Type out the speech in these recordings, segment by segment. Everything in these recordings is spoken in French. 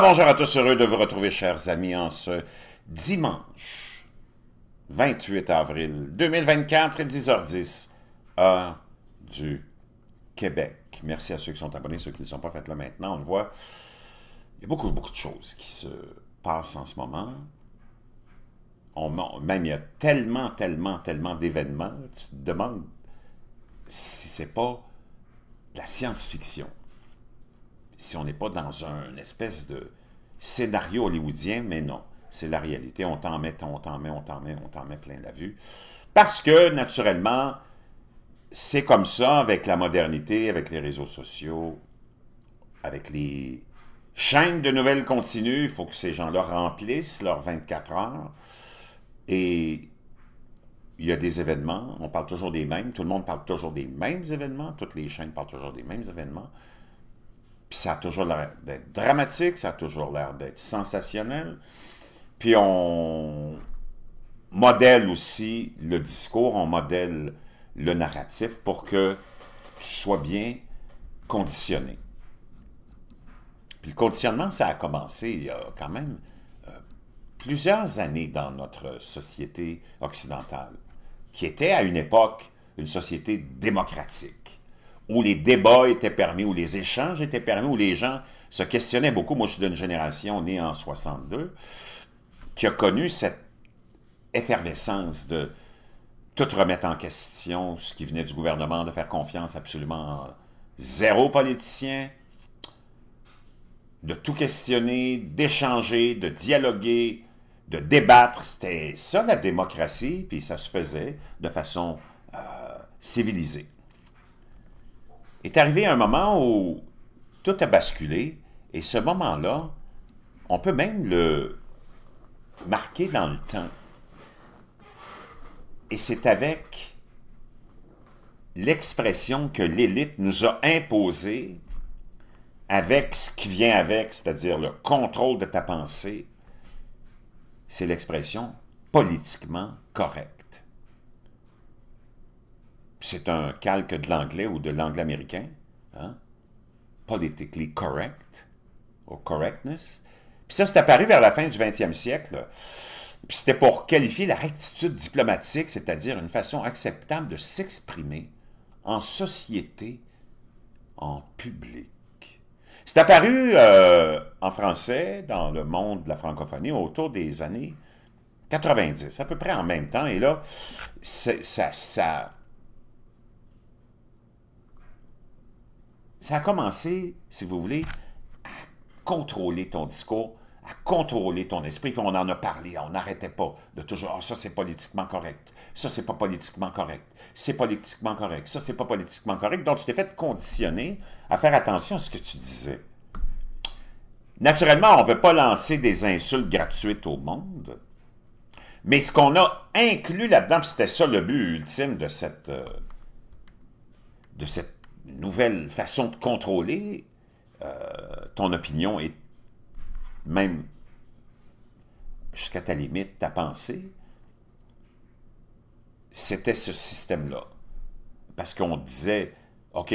bonjour à tous, heureux de vous retrouver, chers amis, en ce dimanche 28 avril 2024, 10h10, heure du Québec. Merci à ceux qui sont abonnés, ceux qui ne sont pas faites là maintenant. On le voit, il y a beaucoup, beaucoup de choses qui se passent en ce moment. On, même il y a tellement, tellement, tellement d'événements. Tu te demandes si c'est pas la science-fiction si on n'est pas dans un espèce de scénario hollywoodien, mais non, c'est la réalité. On t'en met, on t'en met, on t'en met, on t'en met plein la vue. Parce que, naturellement, c'est comme ça avec la modernité, avec les réseaux sociaux, avec les chaînes de nouvelles continues. Il faut que ces gens-là remplissent leurs 24 heures. Et il y a des événements, on parle toujours des mêmes, tout le monde parle toujours des mêmes événements, toutes les chaînes parlent toujours des mêmes événements. Puis ça a toujours l'air d'être dramatique, ça a toujours l'air d'être sensationnel. Puis on modèle aussi le discours, on modèle le narratif pour que tu sois bien conditionné. Puis le conditionnement, ça a commencé il y a quand même euh, plusieurs années dans notre société occidentale, qui était à une époque une société démocratique où les débats étaient permis, où les échanges étaient permis, où les gens se questionnaient beaucoup. Moi, je suis d'une génération née en 62 qui a connu cette effervescence de tout remettre en question, ce qui venait du gouvernement, de faire confiance absolument à zéro politicien, de tout questionner, d'échanger, de dialoguer, de débattre. C'était ça la démocratie, puis ça se faisait de façon euh, civilisée est arrivé un moment où tout a basculé, et ce moment-là, on peut même le marquer dans le temps. Et c'est avec l'expression que l'élite nous a imposée avec ce qui vient avec, c'est-à-dire le contrôle de ta pensée, c'est l'expression politiquement correcte c'est un calque de l'anglais ou de l'anglais américain, hein? politically correct, ou correctness. Puis ça, c'est apparu vers la fin du 20e siècle. Puis c'était pour qualifier la rectitude diplomatique, c'est-à-dire une façon acceptable de s'exprimer en société, en public. C'est apparu euh, en français dans le monde de la francophonie autour des années 90, à peu près en même temps. Et là, ça, ça ça a commencé, si vous voulez, à contrôler ton discours, à contrôler ton esprit. Puis on en a parlé, on n'arrêtait pas de toujours Ah, ça c'est politiquement correct, ça c'est pas politiquement correct, c'est politiquement correct, ça c'est pas politiquement correct. Donc tu t'es fait conditionner à faire attention à ce que tu disais. Naturellement, on ne veut pas lancer des insultes gratuites au monde, mais ce qu'on a inclus là-dedans, c'était ça le but ultime de cette, euh, de cette nouvelle façon de contrôler euh, ton opinion et même jusqu'à ta limite, ta pensée, c'était ce système-là. Parce qu'on disait, OK,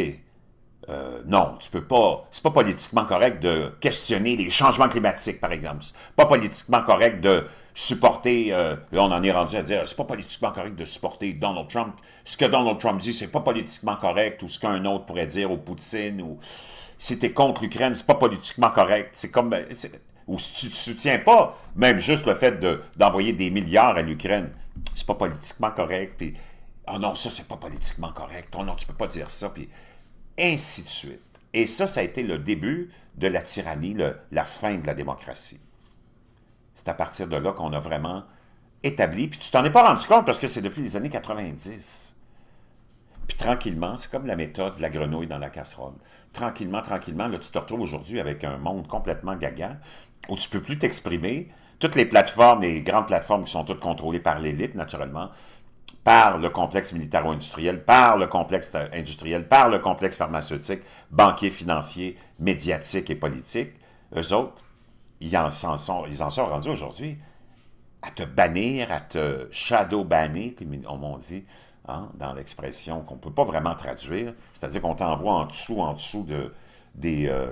euh, non, tu peux pas, c'est pas politiquement correct de questionner les changements climatiques, par exemple. pas politiquement correct de supporter, euh, là on en est rendu à dire, c'est pas politiquement correct de supporter Donald Trump. Ce que Donald Trump dit, c'est pas politiquement correct, ou ce qu'un autre pourrait dire au Poutine, ou si t'es contre l'Ukraine, c'est pas politiquement correct. C'est comme, ben, ou si tu te soutiens pas, même juste le fait d'envoyer des milliards à l'Ukraine, c'est pas politiquement correct, puis, oh non, ça c'est pas politiquement correct, oh non, tu peux pas dire ça, puis ainsi de suite. Et ça, ça a été le début de la tyrannie, la fin de la démocratie. C'est à partir de là qu'on a vraiment établi. Puis tu t'en es pas rendu compte parce que c'est depuis les années 90. Puis tranquillement, c'est comme la méthode de la grenouille dans la casserole. Tranquillement, tranquillement, là, tu te retrouves aujourd'hui avec un monde complètement gaga où tu peux plus t'exprimer. Toutes les plateformes, les grandes plateformes qui sont toutes contrôlées par l'élite, naturellement, par le complexe militaro-industriel, par le complexe euh, industriel, par le complexe pharmaceutique, banquier, financier, médiatique et politique, eux autres, ils en, sont, ils en sont rendus aujourd'hui à te bannir, à te shadow-bannir, comme on dit hein, dans l'expression qu'on ne peut pas vraiment traduire. C'est-à-dire qu'on t'envoie en dessous, en dessous de, des... Euh,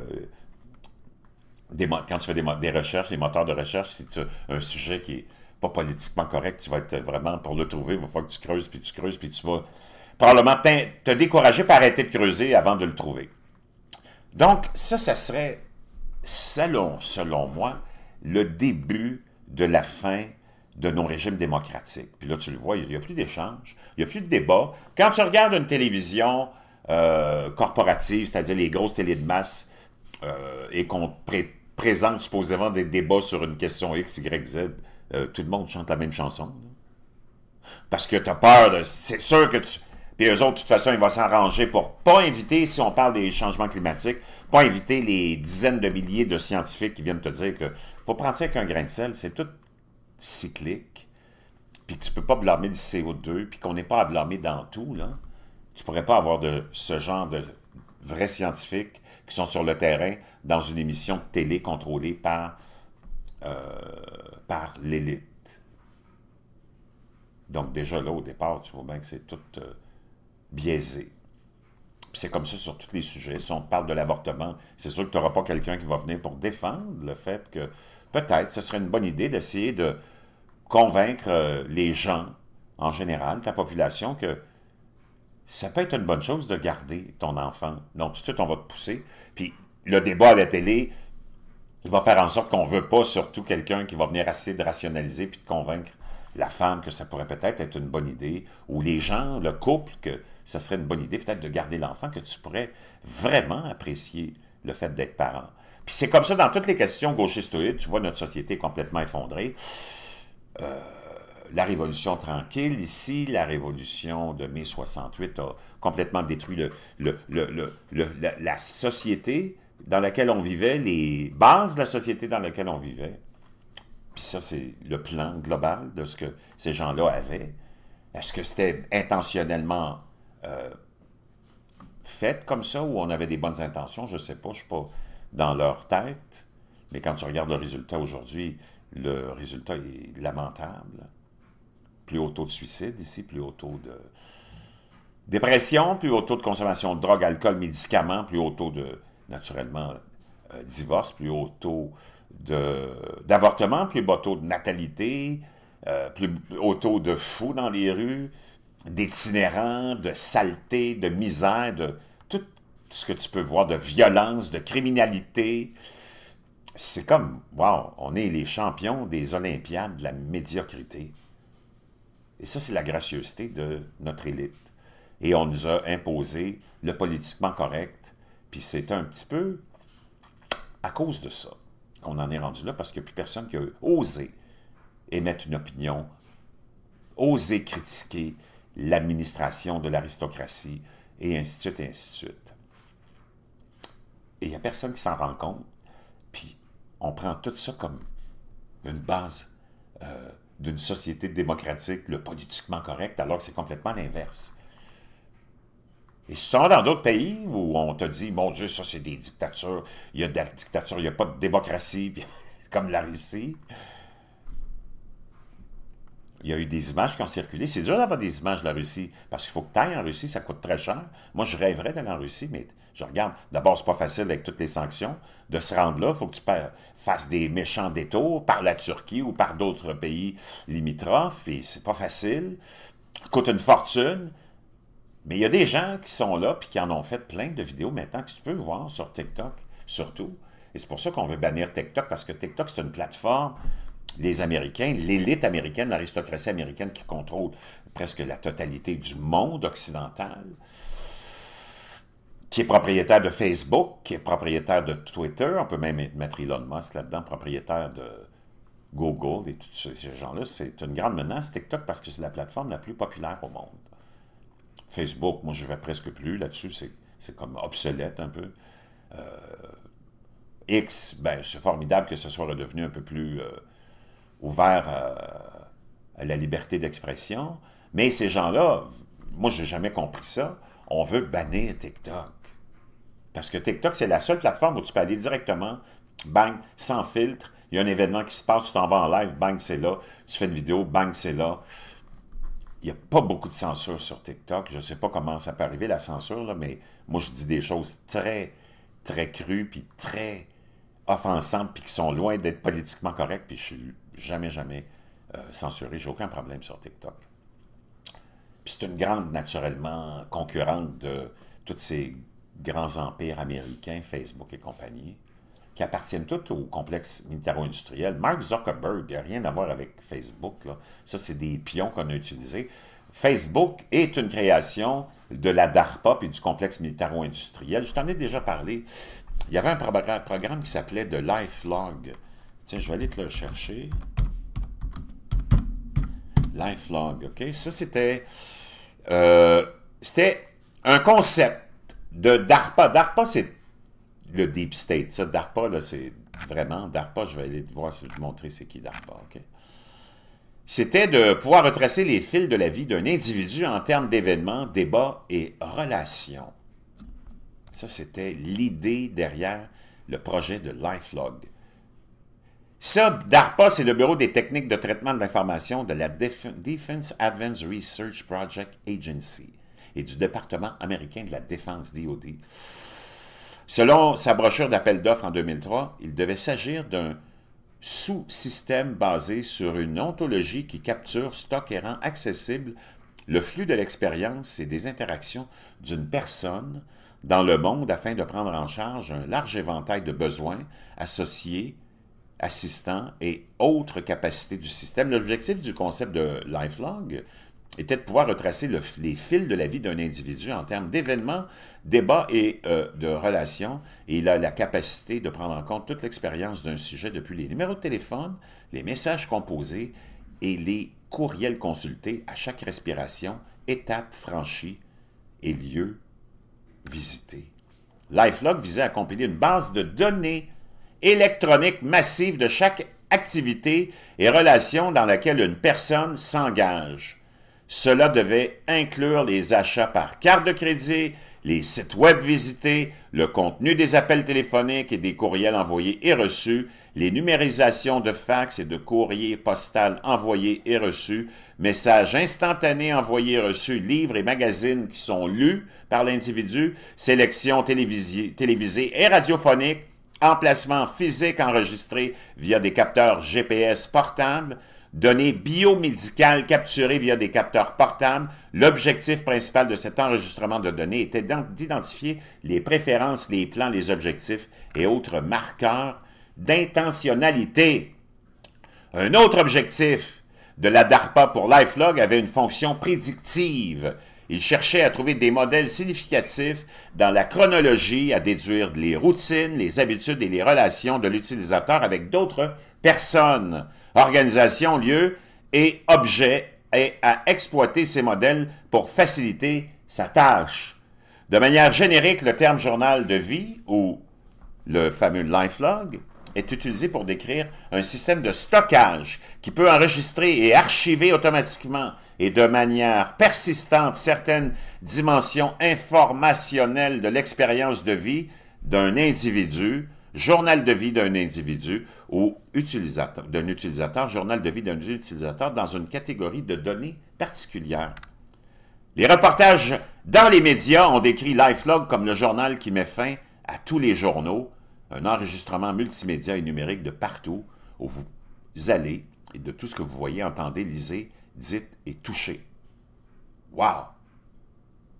quand tu fais des, recherches, des moteurs de recherche, si tu as un sujet qui n'est pas politiquement correct, tu vas être vraiment, pour le trouver, il va falloir que tu creuses, puis tu creuses, puis tu vas probablement te décourager par arrêter de creuser avant de le trouver. Donc, ça, ça serait selon, selon moi, le début de la fin de nos régimes démocratiques. Puis là, tu le vois, il n'y a plus d'échange, il n'y a plus de débat. Quand tu regardes une télévision euh, corporative, c'est-à-dire les grosses télés de masse, euh, et qu'on présente supposément des débats sur une question X, Y, Z, euh, tout le monde chante la même chanson. Parce que tu as peur de... C'est sûr que tu... Puis eux autres, de toute façon, ils vont s'arranger pour pas inviter, si on parle des changements climatiques, pas éviter les dizaines de milliers de scientifiques qui viennent te dire que faut prendre ça avec un grain de sel, c'est tout cyclique, puis que tu ne peux pas blâmer le CO2, puis qu'on n'est pas à blâmer dans tout, là. Tu pourrais pas avoir de ce genre de vrais scientifiques qui sont sur le terrain dans une émission télé contrôlée par, euh, par l'élite. Donc déjà là, au départ, tu vois bien que c'est tout euh, biaisé c'est comme ça sur tous les sujets. Si on parle de l'avortement, c'est sûr que tu n'auras pas quelqu'un qui va venir pour défendre le fait que peut-être ce serait une bonne idée d'essayer de convaincre euh, les gens en général, ta population, que ça peut être une bonne chose de garder ton enfant. Donc, tout de suite, on va te pousser. Puis, le débat à la télé, il va faire en sorte qu'on ne veut pas surtout quelqu'un qui va venir essayer de rationaliser puis de convaincre la femme que ça pourrait peut-être être une bonne idée, ou les gens, le couple, que ça serait une bonne idée peut-être de garder l'enfant, que tu pourrais vraiment apprécier le fait d'être parent. Puis c'est comme ça dans toutes les questions gauchistoïdes, tu vois, notre société complètement effondrée. Euh, la révolution tranquille, ici, la révolution de mai 68 a complètement détruit le, la, la société dans laquelle on vivait, les bases de la société dans laquelle on vivait ça, c'est le plan global de ce que ces gens-là avaient. Est-ce que c'était intentionnellement euh, fait comme ça ou on avait des bonnes intentions? Je ne sais pas, je ne suis pas dans leur tête. Mais quand tu regardes le résultat aujourd'hui, le résultat est lamentable. Plus haut taux de suicide ici, plus haut taux de dépression, plus haut taux de consommation de drogue, alcool, médicaments, plus haut taux de, naturellement, euh, divorce, plus haut taux d'avortement, plus bas taux de natalité, euh, plus haut taux de fous dans les rues, d'itinérants, de saleté, de misère, de tout ce que tu peux voir, de violence, de criminalité. C'est comme, wow, on est les champions des Olympiades de la médiocrité. Et ça, c'est la gracieuseté de notre élite. Et on nous a imposé le politiquement correct, puis c'est un petit peu à cause de ça qu'on en est rendu là parce qu'il n'y a plus personne qui a osé émettre une opinion, osé critiquer l'administration de l'aristocratie, et ainsi de suite, et ainsi Et il n'y a personne qui s'en rend compte. Puis on prend tout ça comme une base euh, d'une société démocratique, le politiquement correct, alors que c'est complètement l'inverse. Et si sont dans d'autres pays où on te dit, mon Dieu, ça c'est des dictatures, il y a des dictatures, il n'y a pas de démocratie, comme la Russie. Il y a eu des images qui ont circulé. C'est dur d'avoir des images de la Russie, parce qu'il faut que tu ailles en Russie, ça coûte très cher. Moi, je rêverais d'aller en Russie, mais je regarde, d'abord, c'est pas facile avec toutes les sanctions. De se rendre là, il faut que tu fasses des méchants détours par la Turquie ou par d'autres pays limitrophes, et c'est pas facile. Ça coûte une fortune. Mais il y a des gens qui sont là puis qui en ont fait plein de vidéos maintenant que tu peux voir sur TikTok, surtout. Et c'est pour ça qu'on veut bannir TikTok, parce que TikTok, c'est une plateforme les Américains, l'élite américaine, l'aristocratie américaine qui contrôle presque la totalité du monde occidental, qui est propriétaire de Facebook, qui est propriétaire de Twitter, on peut même mettre Elon Musk là-dedans, propriétaire de Google et tous ces gens-là. C'est une grande menace, TikTok, parce que c'est la plateforme la plus populaire au monde. Facebook, moi, je vais presque plus là-dessus. C'est comme obsolète un peu. Euh, X, ben, c'est formidable que ce soit redevenu un peu plus euh, ouvert à, la liberté d'expression. Mais ces gens-là, moi, je n'ai jamais compris ça. On veut bannir TikTok. Parce que TikTok, c'est la seule plateforme où tu peux aller directement, bang, sans filtre. Il y a un événement qui se passe, tu t'en vas en live, bang, c'est là. Tu fais une vidéo, bang, c'est là il n'y a pas beaucoup de censure sur TikTok. Je ne sais pas comment ça peut arriver, la censure, mais moi, je dis des choses très, très crues, puis très offensantes, puis qui sont loin d'être politiquement correctes, puis je suis jamais, jamais euh, censuré. J'ai aucun problème sur TikTok. Puis c'est une grande, naturellement, concurrente de tous ces grands empires américains, Facebook et compagnie qui appartiennent toutes au complexe militaro-industriel. Mark Zuckerberg, il a rien à voir avec Facebook. Ça, c'est des pions qu'on a utilisés. Facebook est une création de la DARPA et du complexe militaro-industriel. Je t'en ai déjà parlé. Il y avait un programme qui s'appelait de Lifelog. Tiens, je vais aller te le chercher. Lifelog, OK? Ça, c'était... Euh, c'était un concept de DARPA. DARPA, c'est le Deep State. Ça, DARPA, là, c'est vraiment DARPA. Je vais aller te voir, te montrer c'est qui DARPA, OK? C'était de pouvoir retracer les fils de la vie d'un individu en termes d'événements, débats et relations. Ça, c'était l'idée derrière le projet de LifeLog. Ça, DARPA, c'est le Bureau des techniques de traitement de l'information de la Defense Advanced Research Project Agency et du département américain de la défense DOD. Selon sa brochure d'appel d'offres en 2003, il devait s'agir d'un sous-système basé sur une ontologie qui capture, stocke et rend accessible le flux de l'expérience et des interactions d'une personne dans le monde afin de prendre en charge un large éventail de besoins associés, assistants et autres capacités du système. L'objectif du concept de lifelog, était de pouvoir retracer les fils de la vie d'un individu en termes d'événements, débats et euh, de relations. Et il a la capacité de prendre en compte toute l'expérience d'un sujet depuis les numéros de téléphone, les messages composés et les courriels consultés à chaque respiration, étape franchie et lieu visité. LifeLog visait à compiler une base de données électroniques massive de chaque activité et relation dans laquelle une personne s'engage cela devait inclure les achats par carte de crédit, les sites web visités, le contenu des appels téléphoniques et des courriels envoyés et reçus, les numérisations de fax et de courriers postal envoyés et reçus, messages instantanés envoyés et reçus, livres et magazines qui sont lus par l'individu, sélections télévisées, et radiophoniques, emplacements physiques enregistrés via des capteurs GPS portables, données biomédicales capturées via des capteurs portables. L'objectif principal de cet enregistrement de données était d'identifier les préférences, les plans, les objectifs et autres marqueurs d'intentionnalité. Un autre objectif de la DARPA pour LifeLog avait une fonction prédictive. Il cherchait à trouver des modèles significatifs dans la chronologie, à déduire les routines, les habitudes et les relations de l'utilisateur avec d'autres personnes organisation, lieu et objet et à exploiter ces modèles pour faciliter sa tâche. De manière générique, le terme journal de vie ou le fameux lifelog est utilisé pour décrire un système de stockage qui peut enregistrer et archiver automatiquement et de manière persistante certaines dimensions informationnelles de l'expérience de vie d'un individu, journal de vie d'un individu au d'un utilisateur, journal de vie d'un utilisateur dans une catégorie de données particulières. Les reportages dans les médias ont décrit Lifelog comme le journal qui met fin à tous les journaux, un enregistrement multimédia et numérique de partout où vous allez et de tout ce que vous voyez, entendez, lisez, dites et touchez. Wow!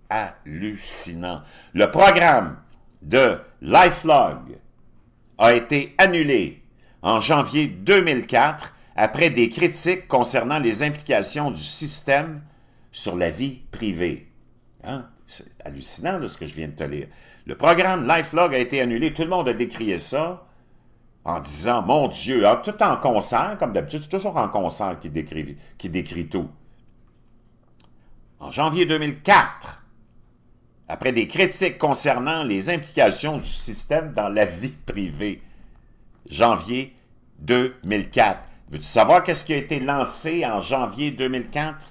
Hallucinant! Le programme de Lifelog a été annulé en janvier 2004 après des critiques concernant les implications du système sur la vie privée. Hein? C'est hallucinant ce que je viens de te lire. Le programme LifeLog a été annulé. Tout le monde a décrié ça en disant, mon Dieu, ah, tout en concert, comme d'habitude, c'est toujours en concert qui décrit, qui décrit tout. En janvier 2004, après des critiques concernant les implications du système dans la vie privée, janvier 2004. Veux-tu savoir qu'est-ce qui a été lancé en janvier 2004?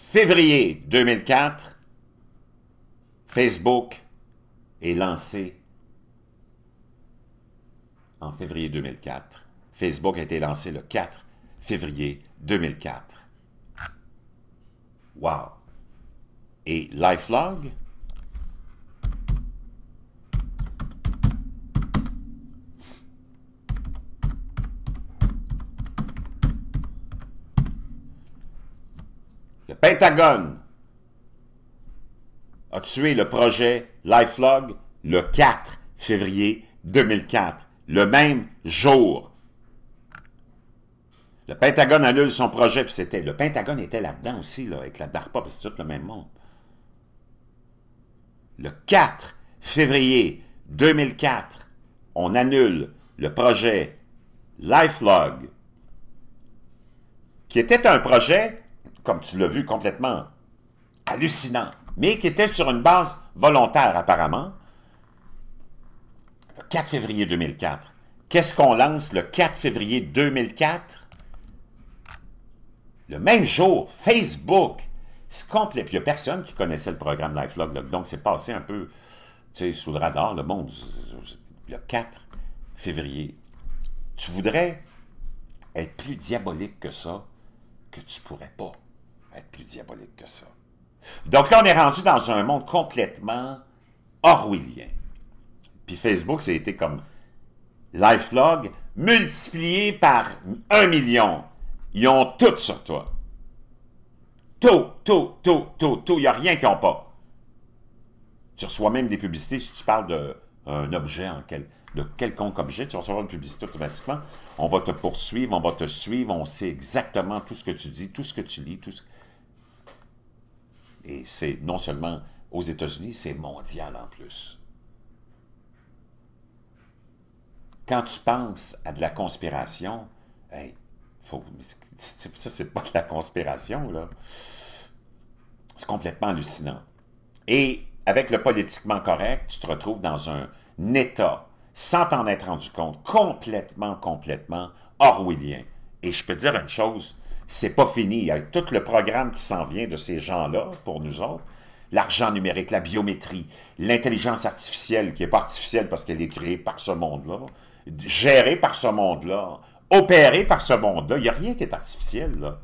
février 2004, Facebook est lancé en février 2004. Facebook a été lancé le 4 février 2004. Wow! Et Lifelog? Le Pentagone a tué le projet Lifelog le 4 février 2004, le même jour le Pentagone annule son projet, puis c'était... Le Pentagone était là-dedans aussi, avec la DARPA, puis c'est tout le même monde. Le 4 février 2004, on annule le projet LifeLog, qui était un projet, comme tu l'as vu, complètement hallucinant, mais qui était sur une base volontaire apparemment. Le 4 février 2004. Qu'est-ce qu'on lance le 4 février 2004? Le même jour, Facebook, c'est complet. Puis il n'y a personne qui connaissait le programme LifeLog. Donc, c'est passé un peu sous le radar. Le monde, le 4 février, tu voudrais être plus diabolique que ça, que tu ne pourrais pas être plus diabolique que ça. Donc là, on est rendu dans un monde complètement orwellien. Puis Facebook, été comme LifeLog multiplié par un million. Ils ont tout sur toi. Tout, tout, tout, tout, tout. Il n'y a rien qu'ils n'ont pas. Tu reçois même des publicités si tu parles d'un objet, en quel, de quelconque objet, tu vas recevoir une publicité automatiquement. On va te poursuivre, on va te suivre, on sait exactement tout ce que tu dis, tout ce que tu lis, Et c'est non seulement aux États-Unis, c'est mondial en plus. Quand tu penses à de la conspiration, hey, ça, c'est pas de la conspiration, là. C'est complètement hallucinant. Et avec le politiquement correct, tu te retrouves dans un état, sans t'en être rendu compte, complètement, complètement orwellien. Et je peux te dire une chose, c'est pas fini. Avec tout le programme qui s'en vient de ces gens-là, pour nous autres, l'argent numérique, la biométrie, l'intelligence artificielle, qui n'est pas artificielle parce qu'elle est créée par ce monde-là, gérée par ce monde-là, opéré par ce monde-là. Il n'y a rien qui est artificiel, là.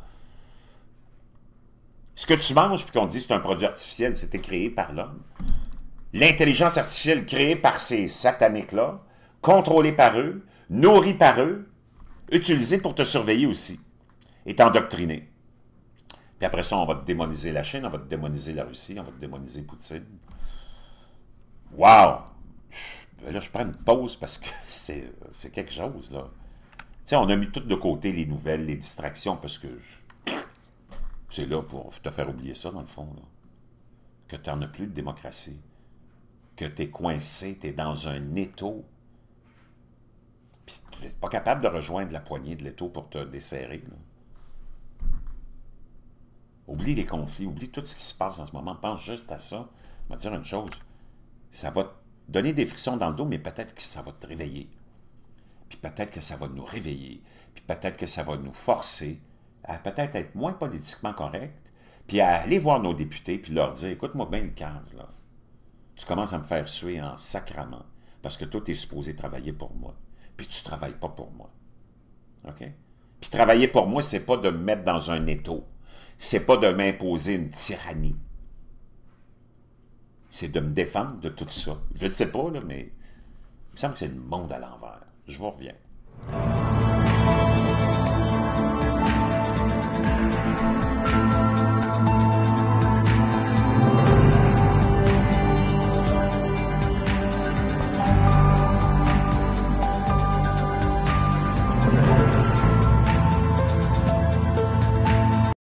Ce que tu manges, puis qu'on dit c'est un produit artificiel, c'était créé par l'homme. L'intelligence artificielle créée par ces sataniques-là, contrôlée par eux, nourrie par eux, utilisée pour te surveiller aussi, et t'endoctriner. Puis après ça, on va te démoniser la Chine, on va te démoniser la Russie, on va te démoniser Poutine. Wow! Là, je prends une pause parce que euh, c'est quelque chose, là on a mis tout de côté les nouvelles, les distractions, parce que c'est là pour te faire oublier ça, dans le fond. Que tu n'en as plus de démocratie. Que tu es coincé, tu es dans un étau. Puis tu n'es pas capable de rejoindre la poignée de l'étau pour te desserrer. Oublie les conflits, oublie tout ce qui se passe en ce moment. Pense juste à ça. Je vais te dire une chose. Ça va te donner des frissons dans le dos, mais peut-être que ça va te réveiller puis peut-être que ça va nous réveiller, puis peut-être que ça va nous forcer à peut-être être moins politiquement correct, puis à aller voir nos députés, puis leur dire, écoute-moi bien le cadre, là. Tu commences à me faire suer en sacrament, parce que toi, tu es supposé travailler pour moi, puis tu ne travailles pas pour moi. OK? Puis travailler pour moi, c'est pas de me mettre dans un étau, c'est pas de m'imposer une tyrannie. C'est de me défendre de tout ça. Je ne sais pas, là, mais il me semble que c'est le monde à l'envers. Je vous reviens.